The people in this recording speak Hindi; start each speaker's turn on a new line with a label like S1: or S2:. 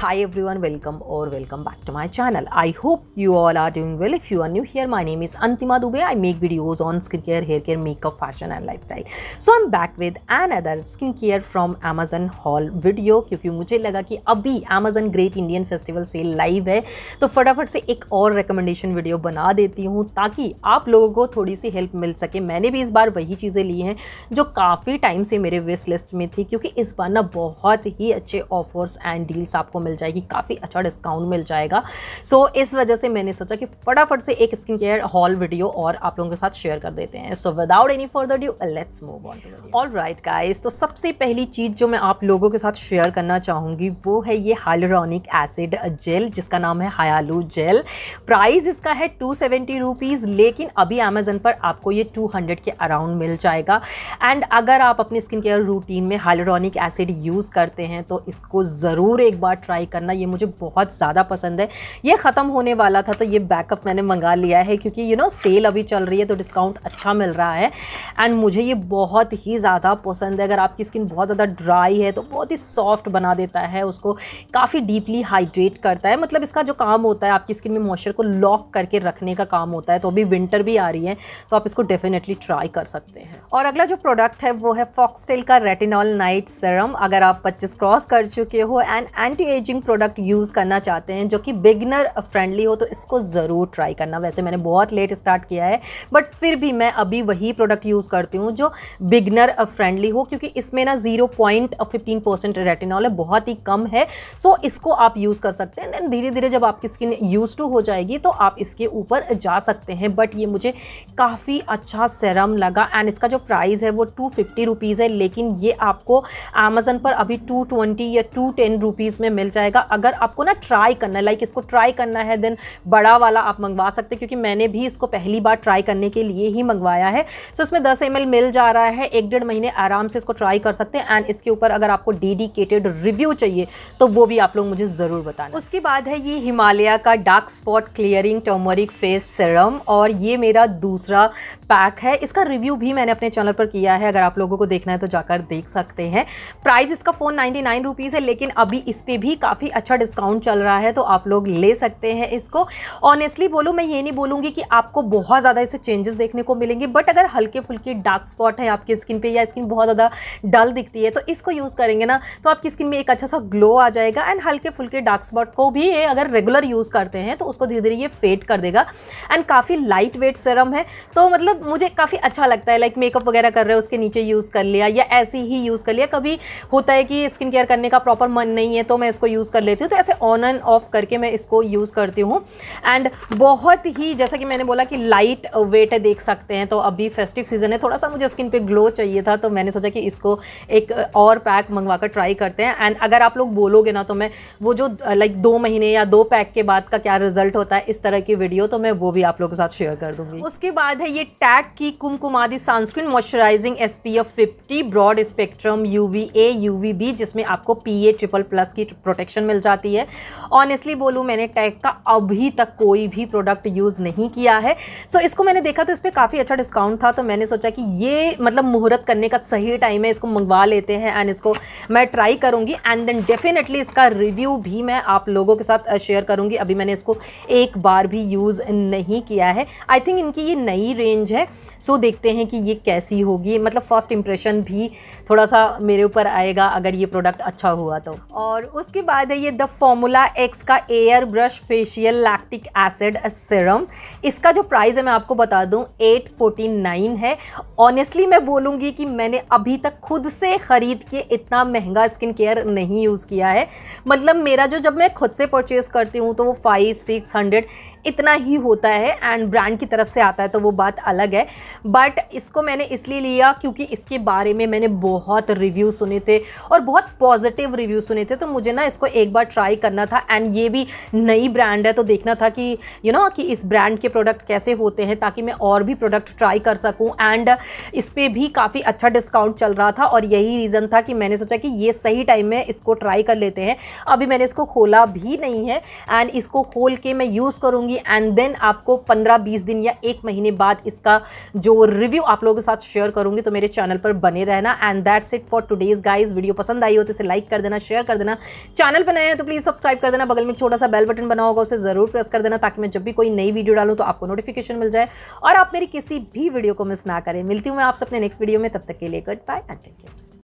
S1: Hi everyone, welcome or welcome back to my channel. I hope you all are doing well. If you are new here, my name is Antima Dubey. I make videos on skincare, hair care, makeup, fashion and lifestyle. So I'm back with another skincare from Amazon haul video क्योंकि मुझे लगा कि अभी Amazon Great Indian Festival sale live है तो फटाफट से एक और रिकमेंडेशन वीडियो बना देती हूँ ताकि आप लोगों को थोड़ी सी हेल्प मिल सके मैंने भी इस बार वही चीज़ें ली हैं जो काफ़ी टाइम से मेरे विश लिस्ट में थी क्योंकि इस बार ना बहुत ही अच्छे ऑफर्स एंड डील्स आपको मिल जाएगी काफ़ी अच्छा डिस्काउंट मिल जाएगा सो so, इस वजह से मैंने सोचा कि फटाफट से एक स्किन केयर हॉल वीडियो और आप लोगों के साथ शेयर कर देते हैं so without any further due let's move on all right guys तो सबसे पहली चीज़ जो मैं आप लोगों के साथ शेयर करना चाहूँगी वो है ये हाइलोरॉनिक एसिड जेल जिसका नाम है हयालू जेल प्राइस इसका है टू सेवेंटी रुपीज़ लेकिन अभी अमेजन पर आपको ये टू हंड्रेड के अराउंड मिल जाएगा एंड अगर आप अपनी स्किन केयर रूटीन में हाइलोरॉनिक एसिड यूज़ करते हैं तो इसको ज़रूर एक बार ट्राई ट्राई करना ये मुझे बहुत ज़्यादा पसंद है ये ख़त्म होने वाला था तो ये बैकअप मैंने मंगा लिया है क्योंकि यू नो सेल अभी चल रही है तो डिस्काउंट अच्छा मिल रहा है एंड मुझे ये बहुत ही ज़्यादा पसंद है अगर आपकी स्किन बहुत ज़्यादा ड्राई है तो बहुत ही सॉफ्ट बना देता है उसको काफ़ी डीपली हाइड्रेट करता है मतलब इसका जो काम होता है आपकी स्किन में मॉइस्चर को लॉक करके रखने का काम होता है तो अभी विंटर भी आ रही है तो आप इसको डेफिनेटली ट्राई कर सकते हैं और अगला जो प्रोडक्ट है वो है फॉक्सटेल का रेटिनॉल नाइट सरम अगर आप पच्चीस क्रॉस कर चुके हो एंड एंटी एज स्टिचिंग प्रोडक्ट यूज़ करना चाहते हैं जो कि बिगनर फ्रेंडली हो तो इसको ज़रूर ट्राई करना वैसे मैंने बहुत लेट स्टार्ट किया है बट फिर भी मैं अभी वही प्रोडक्ट यूज़ करती हूँ जो बिगनर फ्रेंडली हो क्योंकि इसमें ना zero point fifteen percent retinol है बहुत ही कम है सो इसको आप यूज़ कर सकते हैं देन धीरे धीरे जब आपकी स्किन यूज टू हो जाएगी तो आप इसके ऊपर जा सकते हैं बट ये मुझे काफ़ी अच्छा सेरम लगा एंड इसका जो प्राइस है वो टू फिफ्टी है लेकिन ये आपको अमेज़न पर अभी टू ट्वेंटी या टू टेन रुपीज़ में मिल जाएगा अगर आपको ना ट्राई करना है लाइक इसको ट्राई करना है देन बड़ा वाला आप मंगवा सकते हैं क्योंकि मैंने भी इसको पहली बार ट्राई करने के लिए ही मंगवाया है सो इसमें दस एम मिल जा रहा है एक डेढ़ महीने आराम से इसको ट्राई कर सकते हैं एंड इसके ऊपर अगर आपको डेडिकेटेड रिव्यू चाहिए तो वो भी आप लोग मुझे ज़रूर बताना उसके बाद है ये हिमालय का dark spot clearing turmeric face serum और ये मेरा दूसरा पैक है इसका रिव्यू भी मैंने अपने चैनल पर किया है अगर आप लोगों को देखना है तो जाकर देख सकते हैं प्राइस इसका फ़ोन नाइन्टी नाइन है लेकिन अभी इस पर भी काफ़ी अच्छा डिस्काउंट चल रहा है तो आप लोग ले सकते हैं इसको ऑनेस्टली बोलूँ मैं ये नहीं बोलूँगी कि आपको बहुत ज़्यादा इससे चेंजेस देखने को मिलेंगे बट अगर हल्के फुल्के डार्क स्पॉट है आपकी स्किन पर या स्किन बहुत ज़्यादा डल दिखती है तो इसको यूज़ करेंगे ना तो आपकी स्किन में एक अच्छा सा ग्लो आ जाएगा एंड हल्के फुल्के डार्क स्पॉट को भी ये अगर रेगुलर यूज़ करते हैं तो उसको धीरे धीरे ये फेड कर देगा एंड काफ़ी लाइट वेट सिरम है तो मतलब मुझे काफ़ी अच्छा लगता है लाइक मेकअप वगैरह कर रहे हो उसके नीचे यूज़ कर लिया या ऐसे ही यूज़ कर लिया कभी होता है कि स्किन केयर करने का प्रॉपर मन नहीं है तो मैं इसको यूज़ कर लेती हूँ तो ऐसे ऑन एंड ऑफ करके मैं इसको यूज़ करती हूँ एंड बहुत ही जैसा कि मैंने बोला कि लाइट वेट है देख सकते हैं तो अभी फेस्टिव सीज़न है थोड़ा सा मुझे स्किन पे ग्लो चाहिए था तो मैंने सोचा कि इसको एक और पैक मंगवा कर ट्राई करते हैं एंड अगर आप लोग बोलोगे ना तो मैं वो जो लाइक दो महीने या दो पैक के बाद का क्या रिजल्ट होता है इस तरह की वीडियो तो मैं वो भी आप लोगों के साथ शेयर कर दूँगी उसके बाद है ये टैग की Kumkumadi sunscreen moisturising S P F fifty broad spectrum U V A U V B जिसमें आपको पी ए ट्रिपल प्लस की प्रोटेक्शन सेटिस्फेक्शन मिल जाती है ऑनेस्टली बोलूँ मैंने टैग का अभी तक कोई भी प्रोडक्ट यूज़ नहीं किया है सो so, इसको मैंने देखा तो इस पर काफ़ी अच्छा डिस्काउंट था तो मैंने सोचा कि ये मतलब मुहूर्त करने का सही टाइम है इसको मंगवा लेते हैं एंड इसको मैं ट्राई करूँगी एंड देन डेफिनेटली इसका रिव्यू भी मैं आप लोगों के साथ शेयर करूँगी अभी मैंने इसको एक बार भी यूज़ नहीं किया है आई थिंक इनकी ये नई रेंज है सो so, देखते हैं कि ये कैसी होगी मतलब फ़र्स्ट इंप्रेशन भी थोड़ा सा मेरे ऊपर आएगा अगर ये प्रोडक्ट अच्छा हुआ तो और उसके बाद शायद है ये द फॉर्मूला एक्स का air brush facial lactic acid serum इसका जो प्राइस है मैं आपको बता दूं 849 है ऑनेस्टली मैं बोलूँगी कि मैंने अभी तक खुद से ख़रीद के इतना महंगा स्किन केयर नहीं यूज़ किया है मतलब मेरा जो जब मैं खुद से परचेज़ करती हूँ तो वो फाइव सिक्स हंड्रेड इतना ही होता है एंड ब्रांड की तरफ से आता है तो वो बात अलग है बट इसको मैंने इसलिए लिया क्योंकि इसके बारे में मैंने बहुत रिव्यू सुने थे और बहुत पॉजिटिव रिव्यू सुने थे तो मुझे ना इसको एक बार ट्राई करना था एंड ये भी नई ब्रांड है तो देखना था कि यू you नो know, कि इस ब्रांड के प्रोडक्ट कैसे होते हैं ताकि मैं और भी प्रोडक्ट ट्राई कर सकूँ एंड इस पर भी काफ़ी अच्छा डिस्काउंट चल रहा था और यही रीज़न था कि मैंने सोचा कि ये सही टाइम में इसको ट्राई कर लेते हैं अभी मैंने इसको खोला भी नहीं है एंड इसको खोल के मैं यूज़ करूँगी एंड देन आपको पंद्रह बीस दिन या एक महीने बाद इसका जो रिव्यू आप लोगों के साथ शेयर करूँगी तो मेरे चैनल पर बने रहना and that's it for today's guys video पसंद आई हो तो इसे लाइक कर देना शेयर कर देना चैनल चैनल पर नए हैं तो प्लीज़ सब्सक्राइब कर देना बगल में छोटा सा बेल बटन बना होगा उसे ज़रूर प्रेस कर देना ताकि मैं जब भी कोई नई वीडियो डालूँ तो आपको नोटिफिकेशन मिल जाए और आप मेरी किसी भी वीडियो को मिस ना करें मिलती हूँ मैं आपसे अपने नेक्स्ट वीडियो में तब तक के लिए goodbye and take care